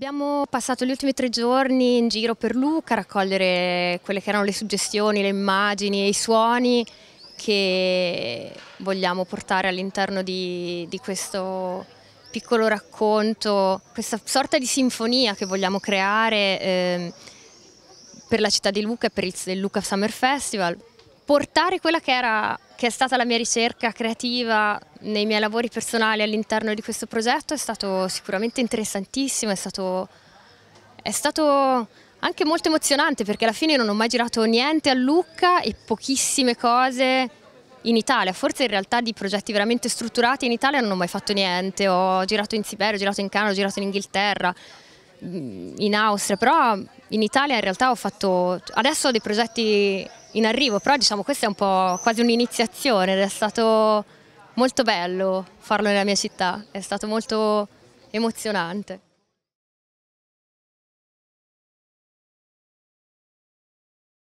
Abbiamo passato gli ultimi tre giorni in giro per Luca a raccogliere quelle che erano le suggestioni, le immagini e i suoni che vogliamo portare all'interno di, di questo piccolo racconto, questa sorta di sinfonia che vogliamo creare eh, per la città di Luca e per il Luca Summer Festival. Portare quella che era che è stata la mia ricerca creativa nei miei lavori personali all'interno di questo progetto è stato sicuramente interessantissimo, è stato, è stato, anche molto emozionante perché alla fine non ho mai girato niente a Lucca e pochissime cose in Italia, forse in realtà di progetti veramente strutturati in Italia non ho mai fatto niente, ho girato in Siberia, ho girato in Canada, ho girato in Inghilterra, in Austria, però in Italia in realtà ho fatto, adesso ho dei progetti in arrivo, però diciamo questa è un po' quasi un'iniziazione ed è stato molto bello farlo nella mia città, è stato molto emozionante.